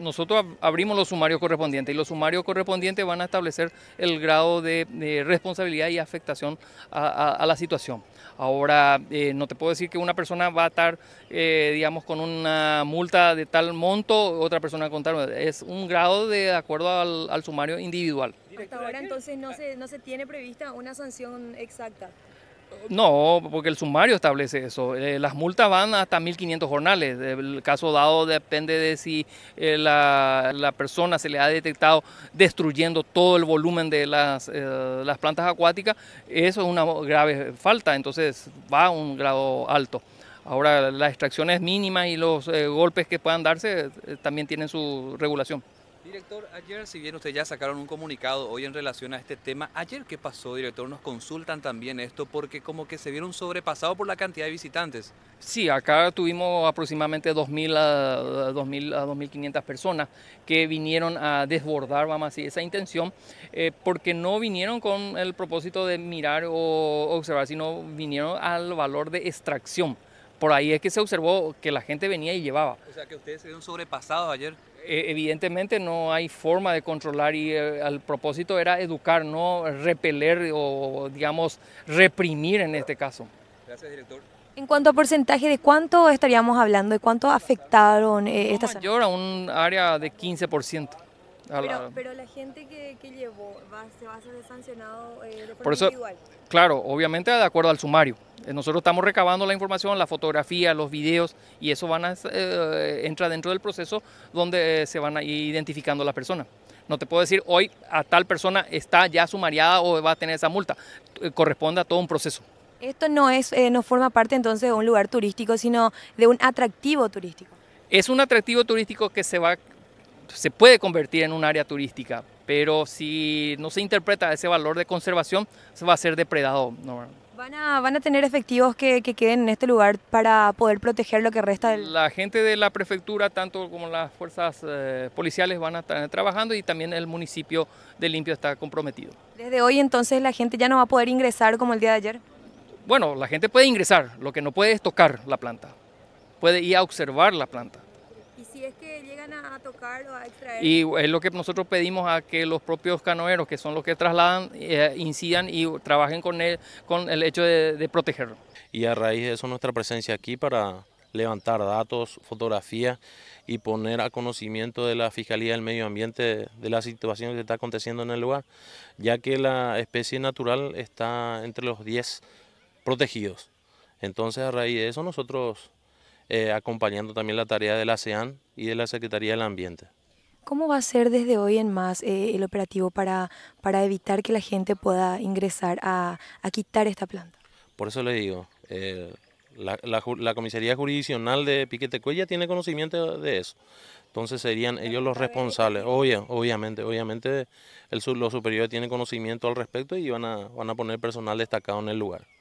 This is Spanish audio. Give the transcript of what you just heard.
nosotros abrimos los sumarios correspondientes y los sumarios correspondientes van a establecer el grado de, responsabilidad y afectación a, la situación. Ahora, eh, no te puedo decir que una persona va a estar, eh, digamos, con una multa de tal monto, otra persona con tal. Es un grado de acuerdo al, al sumario individual. Hasta ahora entonces no se, no se tiene prevista una sanción exacta. No, porque el sumario establece eso. Eh, las multas van hasta 1.500 jornales. El caso dado depende de si eh, la, persona se le ha detectado destruyendo todo el volumen de eh, las plantas acuáticas. Eso es una grave falta, entonces va a un grado alto. Ahora, las extracciones mínimas y los golpes que puedan darse también tienen su regulación. Director, ayer, si bien usted ya sacaron un comunicado hoy en relación a este tema, ayer qué pasó, director, nos consultan también esto porque como que se vieron sobrepasados por la cantidad de visitantes. Sí, acá tuvimos aproximadamente 2.000 a, 2.500 personas que vinieron a desbordar, vamos a esa intención, eh, porque no vinieron con el propósito de mirar o observar, sino vinieron al valor de extracción por ahí es que se observó que la gente venía y llevaba. O sea, que ustedes se vieron sobrepasados ayer. E, evidentemente no hay forma de controlar y el eh, propósito era educar, no repeler o, digamos, reprimir en este caso. Gracias, director. En cuanto a porcentaje, ¿de cuánto estaríamos hablando? ¿De cuánto afectaron esta eh, estas? Mayor a un área de 15%. Pero, pero, la gente que, llevó se va a ser sancionado eh, Por eso, Claro, obviamente de acuerdo al sumario. Eh, nosotros estamos recabando la información, la fotografía, los videos y eso eh, entra dentro del proceso donde eh, se van a ir identificando las personas. No te puedo decir hoy a tal persona está ya sumariada o va a tener esa multa. Corresponde a todo un proceso. Esto no es, no forma parte entonces de un lugar turístico, sino de un atractivo turístico. Es un atractivo turístico que se va, se puede convertir en un área turística, pero si no se interpreta ese valor de conservación, se va a ser depredado. normalmente. ¿Van a, tener efectivos que, queden en este lugar para poder proteger lo que resta del...? La gente de la prefectura, tanto como las fuerzas eh, policiales, van a estar trabajando y también el municipio de Limpio está comprometido. ¿Desde hoy entonces la gente ya no va a poder ingresar como el día de ayer? Bueno, la gente puede ingresar, lo que no puede es tocar la planta, puede ir a observar la planta si es que llegan a, a extraer. Y es lo que nosotros pedimos a que los propios canoeros, que son los que trasladan, eh, incidan y trabajen con el, con el hecho de, de protegerlo. Y a raíz de eso nuestra presencia aquí para levantar datos, fotografías y poner a conocimiento de la Fiscalía del Medio Ambiente de la situación que está aconteciendo en el lugar, ya que la especie natural está entre los 10 protegidos. Entonces a raíz de eso nosotros eh, acompañando también la tarea de la ASEAN y de la Secretaría del Ambiente. ¿Cómo va a ser desde hoy en más eh, el operativo para, para evitar que la gente pueda ingresar a, quitar esta planta? Por eso le digo, eh, la, comisaría jurisdiccional de Piquetecuella tiene conocimiento de eso. Entonces serían ellos los responsables. Obvio, obviamente, obviamente el, los superiores tienen conocimiento al respecto y van a, van a poner personal destacado en el lugar.